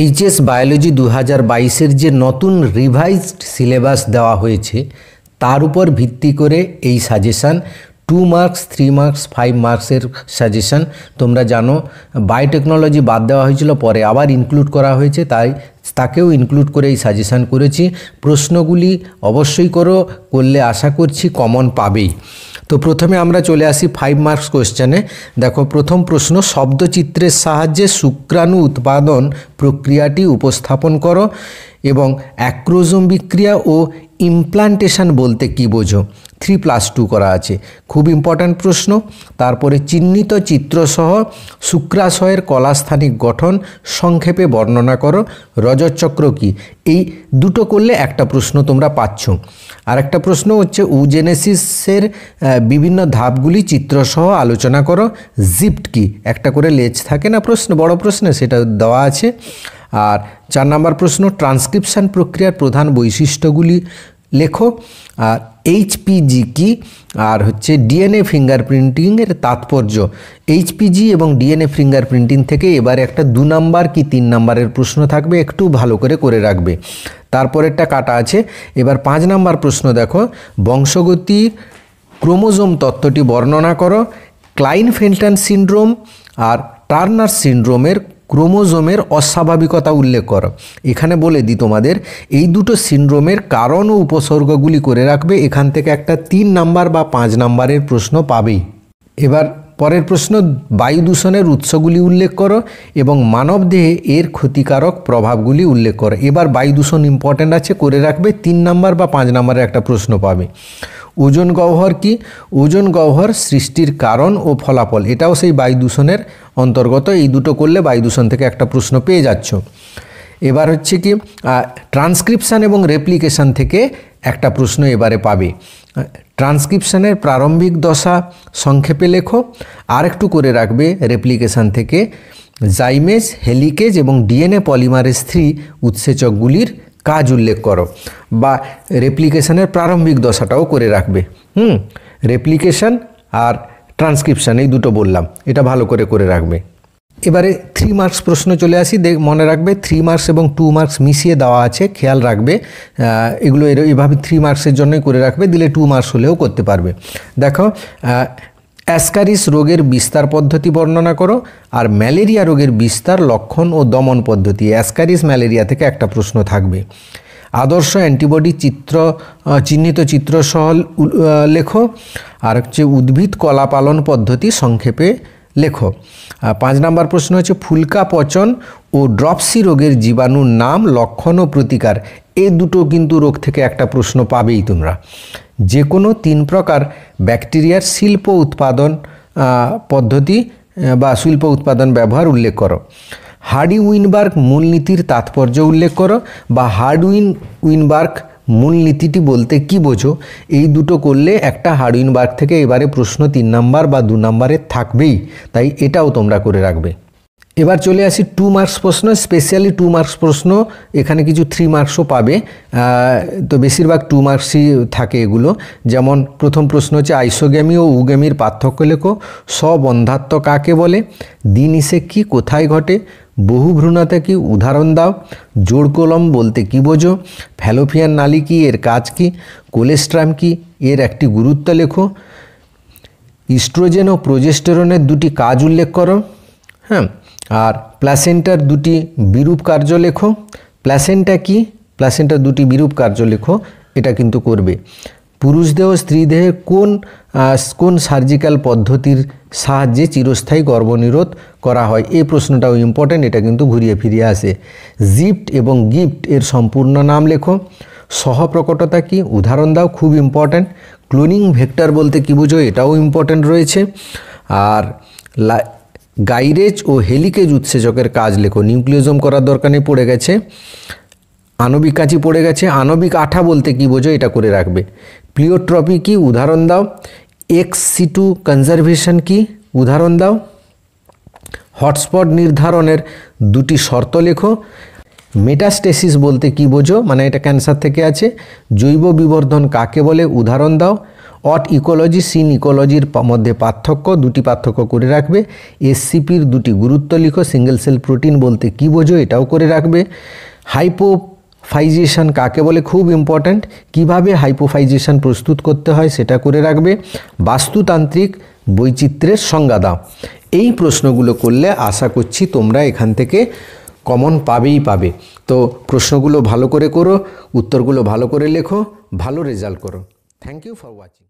HS biology দু হাজার বাইশের যে নতুন রিভাইজড সিলেবাস দেওয়া হয়েছে তার উপর ভিত্তি করে এই suggestion two marks three marks five মার্কসের সাজেশান তোমরা জানো বায়োটেকনোলজি বাদ দেওয়া হয়েছিল পরে আবার ইনক্লুড করা হয়েছে তাই তাকেও ইনক্লুড করে এই সাজেশান করেছি প্রশ্নগুলি অবশ্যই করো করলে আশা করছি কমন পাবেই তো প্রথমে আমরা চলে আসি ফাইভ মার্কস কোয়েশ্চেনে দেখো প্রথম প্রশ্ন শব্দচিত্রের সাহায্যে শুক্রাণু উৎপাদন প্রক্রিয়াটি উপস্থাপন করো এবং অ্যাক্রোজম বিক্রিয়া ও ইমপ্লান্টেশন বলতে কি বোঝো থ্রি প্লাস টু করা আছে খুব ইম্পর্ট্যান্ট প্রশ্ন তারপরে চিহ্নিত চিত্রসহ শুক্রাশয়ের কলাস্থানিক গঠন সংক্ষেপে বর্ণনা করো রজতচক্র কি এই দুটো করলে একটা প্রশ্ন তোমরা পাচ্ছ আর একটা প্রশ্ন হচ্ছে উজেনেসিসের বিভিন্ন ধাপগুলি চিত্রসহ আলোচনা করো জিপ্ট কি একটা করে লেজ থাকে না প্রশ্ন বড় প্রশ্নে সেটা দেওয়া আছে আর চার নম্বর প্রশ্ন ট্রান্সক্রিপশান প্রক্রিয়ার প্রধান বৈশিষ্ট্যগুলি লেখো আর এইচপিজি কি আর হচ্ছে ডিএনএ ফিঙ্গার প্রিন্টিংয়ের তাৎপর্য এইচপিজি এবং ডিএনএ ফিঙ্গার প্রিন্টিং থেকে এবার একটা দু নাম্বার কি তিন নাম্বারের প্রশ্ন থাকবে একটু ভালো করে করে রাখবে তারপরেরটা কাটা আছে এবার পাঁচ নাম্বার প্রশ্ন দেখো বংশগতি ক্রোমোজোম তত্ত্বটি বর্ণনা করো ক্লাইন ফেন্টান সিন্ড্রোম আর টার্নার সিন্ড্রোমের ক্রোমোজোমের অস্বাভাবিকতা উল্লেখ কর এখানে বলে দিই তোমাদের এই দুটো সিনড্রোমের কারণ ও উপসর্গগুলি করে রাখবে এখান থেকে একটা তিন নাম্বার বা পাঁচ নাম্বারের প্রশ্ন পাবেই এবার পরের প্রশ্ন বায়ু দূষণের উৎসগুলি উল্লেখ করো এবং মানবদেহে এর ক্ষতিকারক প্রভাবগুলি উল্লেখ করো এবার বায়ু দূষণ ইম্পর্ট্যান্ট আছে করে রাখবে তিন নাম্বার বা পাঁচ নাম্বারের একটা প্রশ্ন পাবে ওজন গহ্বর কি ওজন গহ্বর সৃষ্টির কারণ ও ফলাফল এটাও সেই বায়ু দূষণের অন্তর্গত এই দুটো করলে বায়ু দূষণ থেকে একটা প্রশ্ন পেয়ে যাচ্ছ এবার হচ্ছে কি ট্রান্সক্রিপশান এবং রেপ্লিকেশান থেকে একটা প্রশ্ন এবারে পাবে ট্রান্সক্রিপশানের প্রারম্ভিক দশা সংক্ষেপে লেখো আর একটু করে রাখবে রেপ্লিকেশান থেকে জাইমেজ হেলিকেজ এবং ডিএনএ পলিমারেজ থ্রি উৎসেচকগুলির কাজ উল্লেখ করো বা রেপ্লিকেশনের প্রারম্ভিক দশাটাও করে রাখবে হুম রেপ্লিকেশন আর ট্রান্সক্রিপশান এই দুটো বললাম এটা ভালো করে করে রাখবে এবারে থ্রি মার্কস প্রশ্ন চলে আসি দেখ মনে রাখবে থ্রি মার্কস এবং টু মার্কস মিশিয়ে দেওয়া আছে খেয়াল রাখবে এগুলো এভাবে থ্রি মার্কসের জন্যই করে রাখবে দিলে টু মার্কস হলেও করতে পারবে দেখো অ্যাসকারিস রোগের বিস্তার পদ্ধতি বর্ণনা করো আর ম্যালেরিয়া রোগের বিস্তার লক্ষণ ও দমন পদ্ধতি অ্যাসকারিস ম্যালেরিয়া থেকে একটা প্রশ্ন থাকবে আদর্শ অ্যান্টিবডি চিত্র চিহ্নিত চিত্রসহ লেখো আর হচ্ছে উদ্ভিদ কলা পালন পদ্ধতি সংক্ষেপে লেখো পাঁচ নাম্বার প্রশ্ন হচ্ছে ফুলকা পচন ও ড্রপসি রোগের জীবাণুর নাম লক্ষণ ও প্রতিকার এই দুটো কিন্তু রোগ থেকে একটা প্রশ্ন পাবেই তোমরা যে কোনো তিন প্রকার ব্যাকটেরিয়ার শিল্প উৎপাদন পদ্ধতি বা শিল্প উৎপাদন ব্যবহার উল্লেখ করো হার্ডি উইনবার্গ মূলনীতির তাৎপর্য উল্লেখ করো বা হার্ড উইন উইনবার্গ মূলনীতিটি বলতে কি বোঝো এই দুটো করলে একটা বার্গ থেকে এবারে প্রশ্ন তিন নাম্বার বা দু নাম্বারে থাকবেই তাই এটাও তোমরা করে রাখবে এবার চলে আসি টু মার্কস প্রশ্ন স্পেশালি টু মার্কস প্রশ্ন এখানে কিছু থ্রি মার্কসও পাবে তো বেশিরভাগ টু মার্কসই থাকে এগুলো যেমন প্রথম প্রশ্ন হচ্ছে আইসোগ্যামি ও উগ্যামির পার্থক্য লেখো স্ববন্ধাত্ম কাকে বলে দিন ইসে কি কোথায় ঘটে বহু বহুভ্রূণতা কি উদাহরণ দাও কলম বলতে কি বোঝো ফ্যালোফিয়ান নালি কি এর কাজ কি কোলেস্ট্রাম কি এর একটি গুরুত্ব লেখো ইস্ট্রোজেন ও প্রোজেস্টেরনের দুটি কাজ উল্লেখ করো হ্যাঁ আর প্লাসেন্টার দুটি বিরূপ কার্য লেখো প্লাসেন্টা কি প্লাসেন্টার দুটি বিরূপ কার্য লেখো এটা কিন্তু করবে পুরুষদেহ স্ত্রীদেহে কোন কোন সার্জিক্যাল পদ্ধতির সাহায্যে চিরস্থায়ী গর্ভনিরোধ করা হয় এই প্রশ্নটাও ইম্পর্ট্যান্ট এটা কিন্তু ঘুরিয়ে ফিরিয়ে আসে জিপ্ট এবং গিফট এর সম্পূর্ণ নাম লেখো সহপ্রকটতা কি উদাহরণ দাও খুব ইম্পর্ট্যান্ট ক্লোনিং ভেক্টর বলতে কী বুঝো এটাও ইম্পর্ট্যান্ট রয়েছে আর গাইরেজ ও হেলিকেজ উৎসেচকের কাজ লেখো নিউক্লিওজম করার দরকার নেই পড়ে গেছে আণবিক কাঁচি পড়ে গেছে আণবিক আঠা বলতে কি বোঝো এটা করে রাখবে প্লিওট্রপি কি উদাহরণ দাও এক্স সি টু কনজারভেশন কি উদাহরণ দাও হটস্পট নির্ধারণের দুটি শর্ত লেখো মেটাস্টেসিস বলতে কি বোঝো মানে এটা ক্যান্সার থেকে আছে জৈব বিবর্ধন কাকে বলে উদাহরণ দাও অট ইকোলজি সিন ইকোলজির মধ্যে পার্থক্য দুটি পার্থক্য করে রাখবে এসসিপির দুটি গুরুত্ব লিখো সিঙ্গেল সেল প্রোটিন বলতে কি বোঝো এটাও করে রাখবে হাইপোপ ফাইজেশান কাকে বলে খুব ইম্পর্ট্যান্ট কিভাবে হাইপোফাইজেশান প্রস্তুত করতে হয় সেটা করে রাখবে বাস্তুতান্ত্রিক বৈচিত্র্যের সংজ্ঞা দাও এই প্রশ্নগুলো করলে আশা করছি তোমরা এখান থেকে কমন পাবেই পাবে তো প্রশ্নগুলো ভালো করে করো উত্তরগুলো ভালো করে লেখো ভালো রেজাল্ট করো থ্যাংক ইউ ফর ওয়াচিং